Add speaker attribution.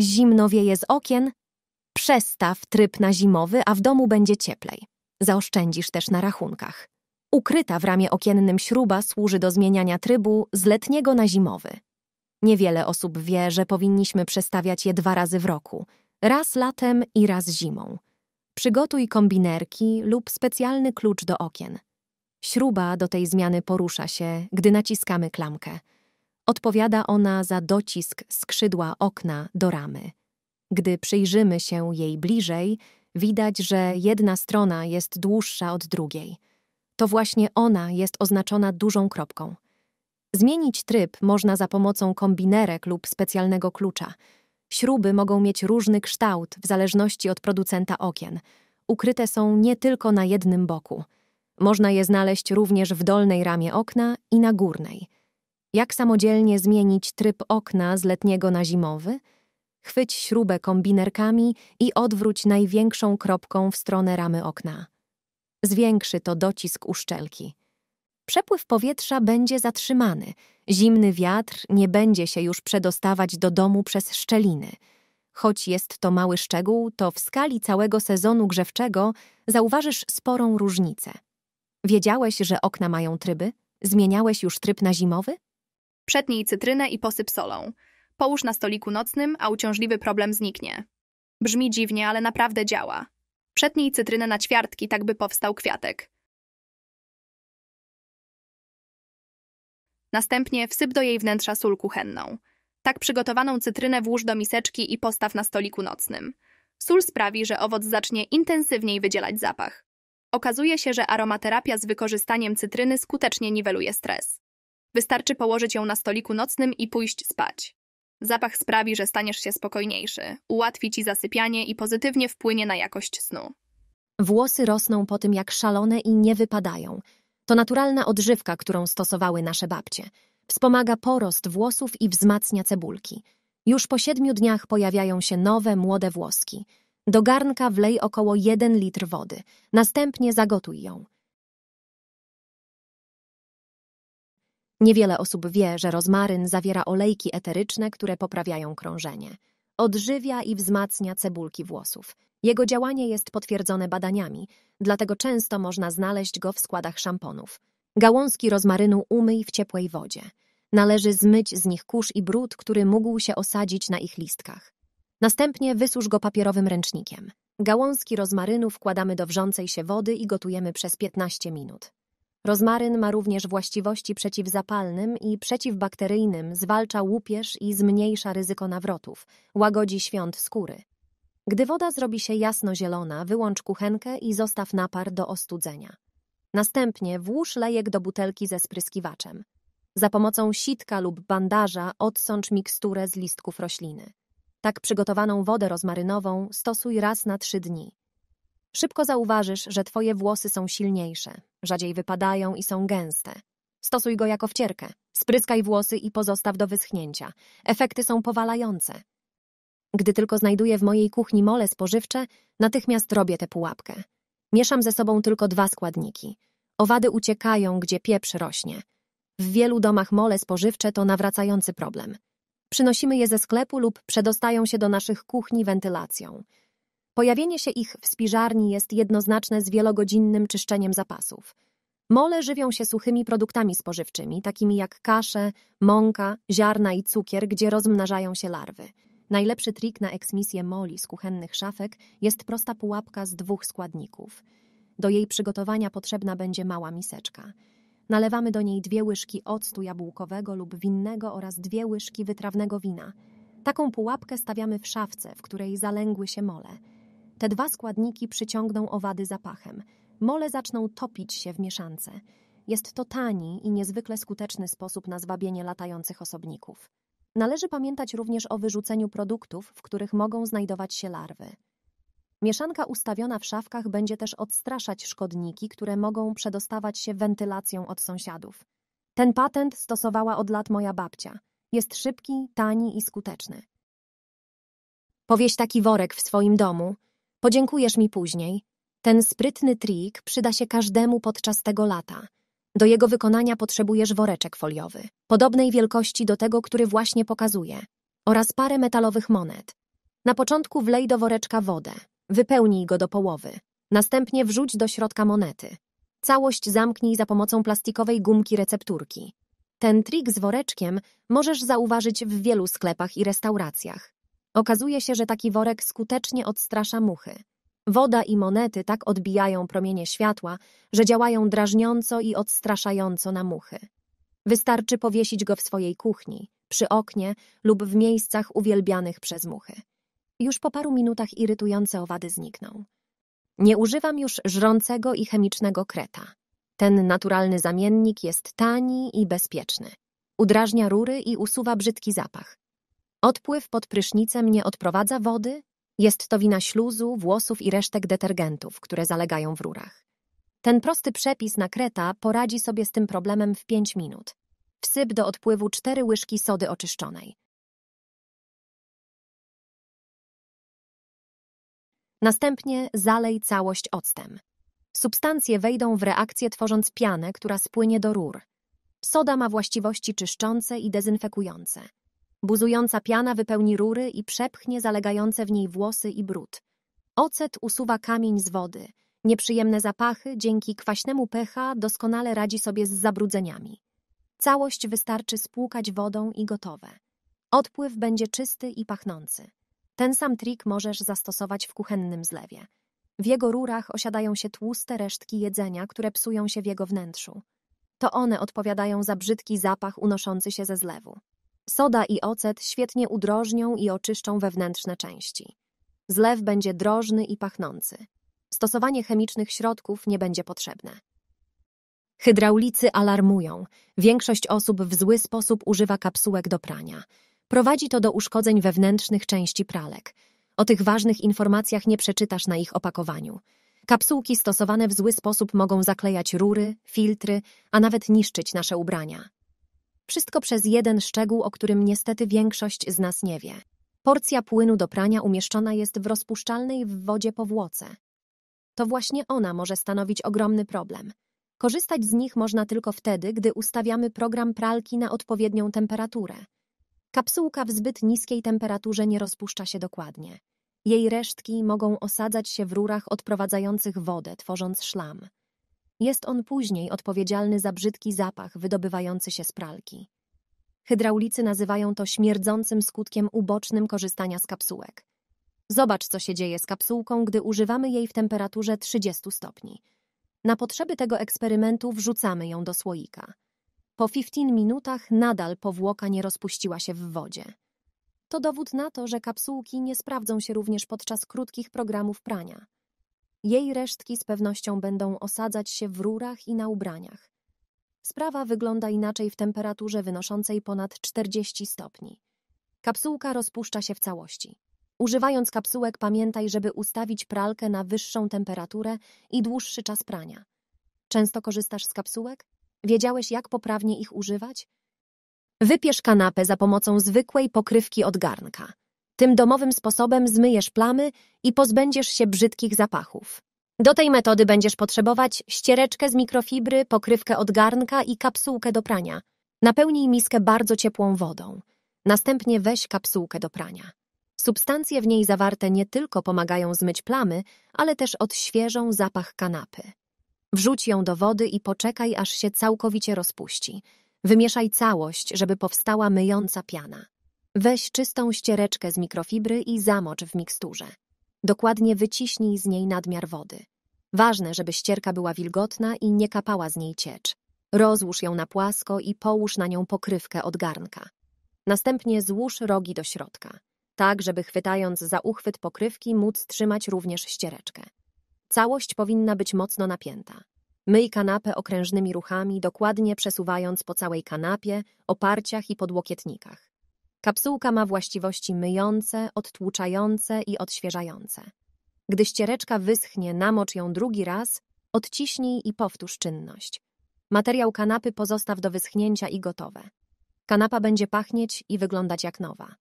Speaker 1: Zimno wieje z okien. Przestaw tryb na zimowy, a w domu będzie cieplej. Zaoszczędzisz też na rachunkach. Ukryta w ramie okiennym śruba służy do zmieniania trybu z letniego na zimowy. Niewiele osób wie, że powinniśmy przestawiać je dwa razy w roku raz latem i raz zimą. Przygotuj kombinerki lub specjalny klucz do okien. Śruba do tej zmiany porusza się, gdy naciskamy klamkę. Odpowiada ona za docisk skrzydła okna do ramy. Gdy przyjrzymy się jej bliżej, widać, że jedna strona jest dłuższa od drugiej. To właśnie ona jest oznaczona dużą kropką. Zmienić tryb można za pomocą kombinerek lub specjalnego klucza. Śruby mogą mieć różny kształt w zależności od producenta okien. Ukryte są nie tylko na jednym boku. Można je znaleźć również w dolnej ramie okna i na górnej. Jak samodzielnie zmienić tryb okna z letniego na zimowy? Chwyć śrubę kombinerkami i odwróć największą kropką w stronę ramy okna. Zwiększy to docisk uszczelki. Przepływ powietrza będzie zatrzymany, zimny wiatr nie będzie się już przedostawać do domu przez szczeliny. Choć jest to mały szczegół, to w skali całego sezonu grzewczego zauważysz sporą różnicę. Wiedziałeś, że okna mają tryby? Zmieniałeś już tryb na zimowy? Przetnij cytrynę i posyp solą. Połóż na stoliku nocnym, a uciążliwy problem zniknie. Brzmi dziwnie, ale naprawdę działa. Przetnij cytrynę na ćwiartki, tak by powstał kwiatek. Następnie wsyp do jej wnętrza sól kuchenną. Tak przygotowaną cytrynę włóż do miseczki i postaw na stoliku nocnym. Sól sprawi, że owoc zacznie intensywniej wydzielać zapach. Okazuje się, że aromaterapia z wykorzystaniem cytryny skutecznie niweluje stres. Wystarczy położyć ją na stoliku nocnym i pójść spać. Zapach sprawi, że staniesz się spokojniejszy, ułatwi ci zasypianie i pozytywnie wpłynie na jakość snu. Włosy rosną po tym jak szalone i nie wypadają. To naturalna odżywka, którą stosowały nasze babcie. Wspomaga porost włosów i wzmacnia cebulki. Już po siedmiu dniach pojawiają się nowe, młode włoski. Do garnka wlej około 1 litr wody. Następnie zagotuj ją. Niewiele osób wie, że rozmaryn zawiera olejki eteryczne, które poprawiają krążenie. Odżywia i wzmacnia cebulki włosów. Jego działanie jest potwierdzone badaniami, dlatego często można znaleźć go w składach szamponów. Gałązki rozmarynu umyj w ciepłej wodzie. Należy zmyć z nich kurz i brud, który mógł się osadzić na ich listkach. Następnie wysusz go papierowym ręcznikiem. Gałązki rozmarynu wkładamy do wrzącej się wody i gotujemy przez 15 minut. Rozmaryn ma również właściwości przeciwzapalnym i przeciwbakteryjnym, zwalcza łupież i zmniejsza ryzyko nawrotów, łagodzi świąt skóry. Gdy woda zrobi się jasno-zielona, wyłącz kuchenkę i zostaw napar do ostudzenia. Następnie włóż lejek do butelki ze spryskiwaczem. Za pomocą sitka lub bandaża odsącz miksturę z listków rośliny. Tak przygotowaną wodę rozmarynową stosuj raz na trzy dni. Szybko zauważysz, że twoje włosy są silniejsze, rzadziej wypadają i są gęste. Stosuj go jako wcierkę. Spryskaj włosy i pozostaw do wyschnięcia. Efekty są powalające. Gdy tylko znajduję w mojej kuchni mole spożywcze, natychmiast robię tę pułapkę. Mieszam ze sobą tylko dwa składniki. Owady uciekają, gdzie pieprz rośnie. W wielu domach mole spożywcze to nawracający problem. Przynosimy je ze sklepu lub przedostają się do naszych kuchni wentylacją. Pojawienie się ich w spiżarni jest jednoznaczne z wielogodzinnym czyszczeniem zapasów. Mole żywią się suchymi produktami spożywczymi, takimi jak kasze, mąka, ziarna i cukier, gdzie rozmnażają się larwy. Najlepszy trik na eksmisję moli z kuchennych szafek jest prosta pułapka z dwóch składników. Do jej przygotowania potrzebna będzie mała miseczka. Nalewamy do niej dwie łyżki octu jabłkowego lub winnego oraz dwie łyżki wytrawnego wina. Taką pułapkę stawiamy w szafce, w której zalęgły się mole – te dwa składniki przyciągną owady zapachem. Mole zaczną topić się w mieszance. Jest to tani i niezwykle skuteczny sposób na zwabienie latających osobników. Należy pamiętać również o wyrzuceniu produktów, w których mogą znajdować się larwy. Mieszanka ustawiona w szafkach będzie też odstraszać szkodniki, które mogą przedostawać się wentylacją od sąsiadów. Ten patent stosowała od lat moja babcia. Jest szybki, tani i skuteczny. Powieś taki worek w swoim domu, Podziękujesz mi później. Ten sprytny trik przyda się każdemu podczas tego lata. Do jego wykonania potrzebujesz woreczek foliowy, podobnej wielkości do tego, który właśnie pokazuję, oraz parę metalowych monet. Na początku wlej do woreczka wodę, wypełnij go do połowy, następnie wrzuć do środka monety. Całość zamknij za pomocą plastikowej gumki recepturki. Ten trik z woreczkiem możesz zauważyć w wielu sklepach i restauracjach. Okazuje się, że taki worek skutecznie odstrasza muchy. Woda i monety tak odbijają promienie światła, że działają drażniąco i odstraszająco na muchy. Wystarczy powiesić go w swojej kuchni, przy oknie lub w miejscach uwielbianych przez muchy. Już po paru minutach irytujące owady znikną. Nie używam już żrącego i chemicznego kreta. Ten naturalny zamiennik jest tani i bezpieczny. Udrażnia rury i usuwa brzydki zapach. Odpływ pod prysznicem nie odprowadza wody, jest to wina śluzu, włosów i resztek detergentów, które zalegają w rurach. Ten prosty przepis na kreta poradzi sobie z tym problemem w 5 minut. Wsyp do odpływu 4 łyżki sody oczyszczonej. Następnie zalej całość octem. Substancje wejdą w reakcję tworząc pianę, która spłynie do rur. Soda ma właściwości czyszczące i dezynfekujące. Buzująca piana wypełni rury i przepchnie zalegające w niej włosy i brud. Ocet usuwa kamień z wody. Nieprzyjemne zapachy dzięki kwaśnemu pH doskonale radzi sobie z zabrudzeniami. Całość wystarczy spłukać wodą i gotowe. Odpływ będzie czysty i pachnący. Ten sam trik możesz zastosować w kuchennym zlewie. W jego rurach osiadają się tłuste resztki jedzenia, które psują się w jego wnętrzu. To one odpowiadają za brzydki zapach unoszący się ze zlewu. Soda i ocet świetnie udrożnią i oczyszczą wewnętrzne części. Zlew będzie drożny i pachnący. Stosowanie chemicznych środków nie będzie potrzebne. Hydraulicy alarmują. Większość osób w zły sposób używa kapsułek do prania. Prowadzi to do uszkodzeń wewnętrznych części pralek. O tych ważnych informacjach nie przeczytasz na ich opakowaniu. Kapsułki stosowane w zły sposób mogą zaklejać rury, filtry, a nawet niszczyć nasze ubrania. Wszystko przez jeden szczegół, o którym niestety większość z nas nie wie. Porcja płynu do prania umieszczona jest w rozpuszczalnej w wodzie powłoce. To właśnie ona może stanowić ogromny problem. Korzystać z nich można tylko wtedy, gdy ustawiamy program pralki na odpowiednią temperaturę. Kapsułka w zbyt niskiej temperaturze nie rozpuszcza się dokładnie. Jej resztki mogą osadzać się w rurach odprowadzających wodę, tworząc szlam. Jest on później odpowiedzialny za brzydki zapach wydobywający się z pralki. Hydraulicy nazywają to śmierdzącym skutkiem ubocznym korzystania z kapsułek. Zobacz, co się dzieje z kapsułką, gdy używamy jej w temperaturze 30 stopni. Na potrzeby tego eksperymentu wrzucamy ją do słoika. Po 15 minutach nadal powłoka nie rozpuściła się w wodzie. To dowód na to, że kapsułki nie sprawdzą się również podczas krótkich programów prania. Jej resztki z pewnością będą osadzać się w rurach i na ubraniach. Sprawa wygląda inaczej w temperaturze wynoszącej ponad 40 stopni. Kapsułka rozpuszcza się w całości. Używając kapsułek pamiętaj, żeby ustawić pralkę na wyższą temperaturę i dłuższy czas prania. Często korzystasz z kapsułek? Wiedziałeś, jak poprawnie ich używać? Wypiesz kanapę za pomocą zwykłej pokrywki od garnka. Tym domowym sposobem zmyjesz plamy i pozbędziesz się brzydkich zapachów. Do tej metody będziesz potrzebować ściereczkę z mikrofibry, pokrywkę od garnka i kapsułkę do prania. Napełnij miskę bardzo ciepłą wodą. Następnie weź kapsułkę do prania. Substancje w niej zawarte nie tylko pomagają zmyć plamy, ale też odświeżą zapach kanapy. Wrzuć ją do wody i poczekaj, aż się całkowicie rozpuści. Wymieszaj całość, żeby powstała myjąca piana. Weź czystą ściereczkę z mikrofibry i zamocz w miksturze. Dokładnie wyciśnij z niej nadmiar wody. Ważne, żeby ścierka była wilgotna i nie kapała z niej ciecz. Rozłóż ją na płasko i połóż na nią pokrywkę od garnka. Następnie złóż rogi do środka, tak żeby chwytając za uchwyt pokrywki móc trzymać również ściereczkę. Całość powinna być mocno napięta. Myj kanapę okrężnymi ruchami, dokładnie przesuwając po całej kanapie, oparciach i podłokietnikach. Kapsułka ma właściwości myjące, odtłuczające i odświeżające. Gdy ściereczka wyschnie, namocz ją drugi raz, odciśnij i powtórz czynność. Materiał kanapy pozostaw do wyschnięcia i gotowe. Kanapa będzie pachnieć i wyglądać jak nowa.